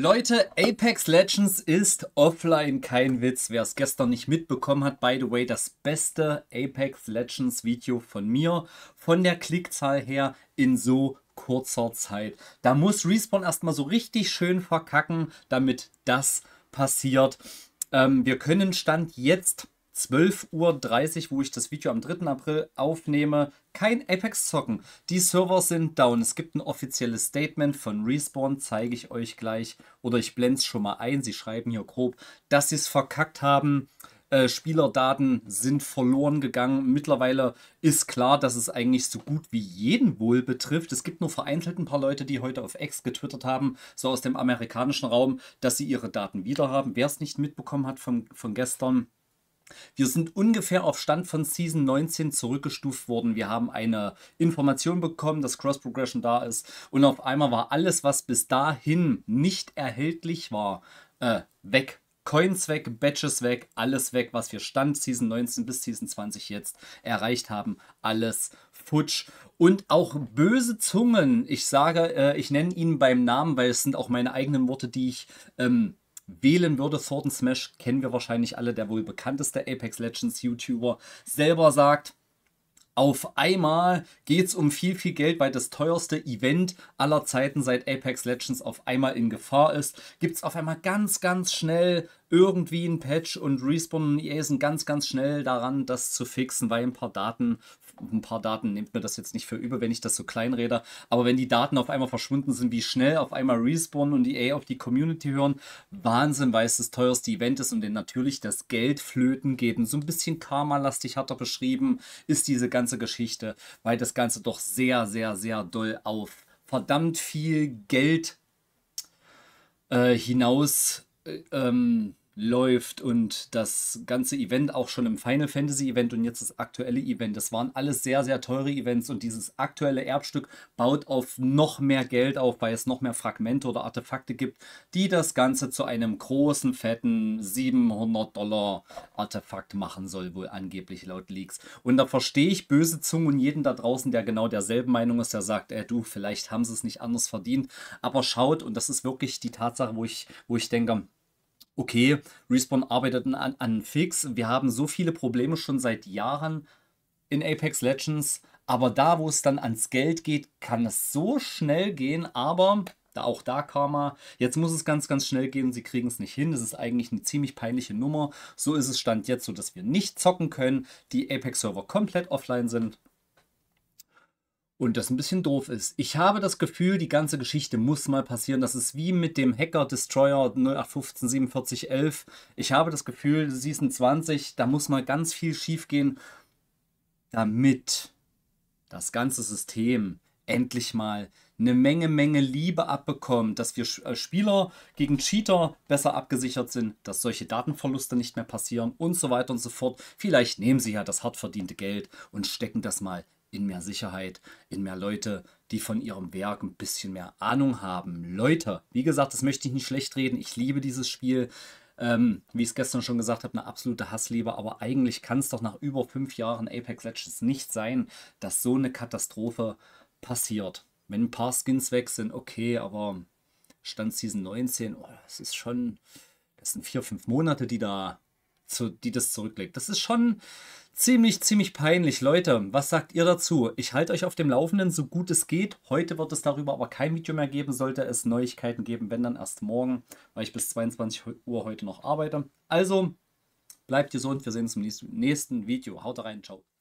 Leute, Apex Legends ist offline, kein Witz. Wer es gestern nicht mitbekommen hat, by the way, das beste Apex Legends Video von mir, von der Klickzahl her in so kurzer Zeit. Da muss Respawn erstmal so richtig schön verkacken, damit das passiert. Ähm, wir können Stand jetzt 12.30 Uhr, wo ich das Video am 3. April aufnehme, kein Apex zocken. Die Server sind down. Es gibt ein offizielles Statement von Respawn, zeige ich euch gleich. Oder ich blende es schon mal ein. Sie schreiben hier grob, dass sie es verkackt haben. Äh, Spielerdaten sind verloren gegangen. Mittlerweile ist klar, dass es eigentlich so gut wie jeden wohl betrifft. Es gibt nur vereinzelt ein paar Leute, die heute auf X getwittert haben, so aus dem amerikanischen Raum, dass sie ihre Daten wieder haben. Wer es nicht mitbekommen hat von, von gestern, wir sind ungefähr auf Stand von Season 19 zurückgestuft worden. Wir haben eine Information bekommen, dass Cross Progression da ist. Und auf einmal war alles, was bis dahin nicht erhältlich war, äh, weg. Coins weg, Badges weg, alles weg, was wir Stand Season 19 bis Season 20 jetzt erreicht haben, alles futsch. Und auch böse Zungen, ich sage, äh, ich nenne ihn beim Namen, weil es sind auch meine eigenen Worte, die ich ähm, wählen würde. Sword and Smash kennen wir wahrscheinlich alle, der wohl bekannteste Apex Legends YouTuber selber sagt, auf einmal geht es um viel, viel Geld, weil das teuerste Event aller Zeiten seit Apex Legends auf einmal in Gefahr ist. Gibt es auf einmal ganz, ganz schnell irgendwie ein Patch und Respawn und EA sind ganz, ganz schnell daran, das zu fixen, weil ein paar Daten, ein paar Daten nimmt mir das jetzt nicht für übel, wenn ich das so kleinrede, aber wenn die Daten auf einmal verschwunden sind, wie schnell auf einmal Respawn und EA auf die Community hören, Wahnsinn, weil es das teuerste Event ist und denen natürlich das Geld flöten geht. Und so ein bisschen Karma-lastig hat er beschrieben, ist diese ganze Geschichte, weil das Ganze doch sehr, sehr, sehr doll auf verdammt viel Geld äh, hinaus ähm, läuft und das ganze Event auch schon im Final Fantasy Event und jetzt das aktuelle Event. Das waren alles sehr, sehr teure Events und dieses aktuelle Erbstück baut auf noch mehr Geld auf, weil es noch mehr Fragmente oder Artefakte gibt, die das Ganze zu einem großen, fetten 700 Dollar Artefakt machen soll, wohl angeblich laut Leaks. Und da verstehe ich böse Zungen und jeden da draußen, der genau derselben Meinung ist, der sagt, ey äh, du, vielleicht haben sie es nicht anders verdient, aber schaut, und das ist wirklich die Tatsache, wo ich, wo ich denke, okay, Respawn arbeitet an, an Fix. Wir haben so viele Probleme schon seit Jahren in Apex Legends. Aber da, wo es dann ans Geld geht, kann es so schnell gehen. Aber da auch da Karma. Jetzt muss es ganz, ganz schnell gehen. Sie kriegen es nicht hin. Das ist eigentlich eine ziemlich peinliche Nummer. So ist es Stand jetzt, so dass wir nicht zocken können. Die Apex-Server komplett offline sind und das ein bisschen doof ist. Ich habe das Gefühl, die ganze Geschichte muss mal passieren. Das ist wie mit dem Hacker Destroyer 0815 4711. Ich habe das Gefühl, Season 20, da muss mal ganz viel schief gehen, damit das ganze System endlich mal eine Menge, Menge Liebe abbekommt, dass wir äh, Spieler gegen Cheater besser abgesichert sind, dass solche Datenverluste nicht mehr passieren und so weiter und so fort. Vielleicht nehmen sie ja das hart verdiente Geld und stecken das mal in mehr Sicherheit, in mehr Leute, die von ihrem Werk ein bisschen mehr Ahnung haben. Leute, wie gesagt, das möchte ich nicht schlecht reden. Ich liebe dieses Spiel. Ähm, wie ich es gestern schon gesagt habe, eine absolute Hassliebe. Aber eigentlich kann es doch nach über fünf Jahren Apex Legends nicht sein, dass so eine Katastrophe passiert. Wenn ein paar Skins weg sind, okay, aber Stand Season 19, oh, das ist schon, das sind vier, fünf Monate, die da zu, die das zurücklegt. Das ist schon ziemlich, ziemlich peinlich. Leute, was sagt ihr dazu? Ich halte euch auf dem Laufenden, so gut es geht. Heute wird es darüber aber kein Video mehr geben. Sollte es Neuigkeiten geben, wenn dann erst morgen, weil ich bis 22 Uhr heute noch arbeite. Also bleibt gesund. Wir sehen uns im nächsten Video. Haut rein. Ciao.